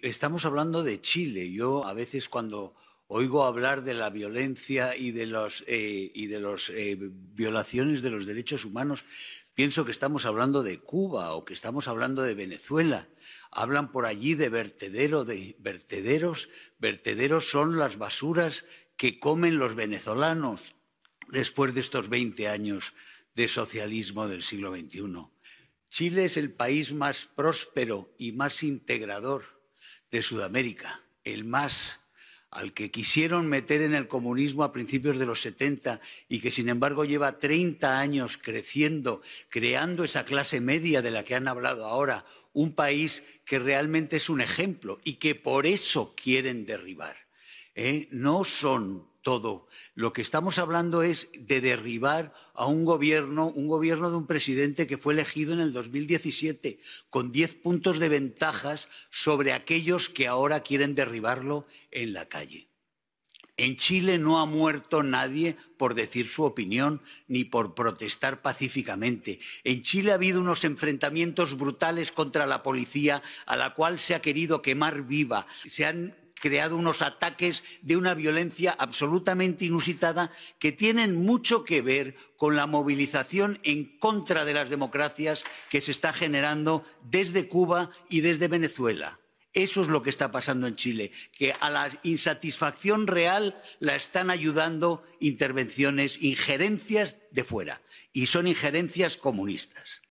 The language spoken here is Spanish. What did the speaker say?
Estamos hablando de Chile. Yo a veces cuando oigo hablar de la violencia y de las eh, y de eh, violaciones de los derechos humanos, pienso que estamos hablando de Cuba o que estamos hablando de Venezuela. Hablan por allí de vertedero, de vertederos. Vertederos son las basuras que comen los venezolanos después de estos 20 años de socialismo del siglo XXI. Chile es el país más próspero y más integrador de Sudamérica, el más al que quisieron meter en el comunismo a principios de los 70 y que sin embargo lleva 30 años creciendo, creando esa clase media de la que han hablado ahora, un país que realmente es un ejemplo y que por eso quieren derribar. ¿eh? no son todo. Lo que estamos hablando es de derribar a un gobierno, un gobierno de un presidente que fue elegido en el 2017 con 10 puntos de ventajas sobre aquellos que ahora quieren derribarlo en la calle. En Chile no ha muerto nadie por decir su opinión ni por protestar pacíficamente. En Chile ha habido unos enfrentamientos brutales contra la policía a la cual se ha querido quemar viva. Se han creado unos ataques de una violencia absolutamente inusitada que tienen mucho que ver con la movilización en contra de las democracias que se está generando desde Cuba y desde Venezuela. Eso es lo que está pasando en Chile, que a la insatisfacción real la están ayudando intervenciones, injerencias de fuera, y son injerencias comunistas.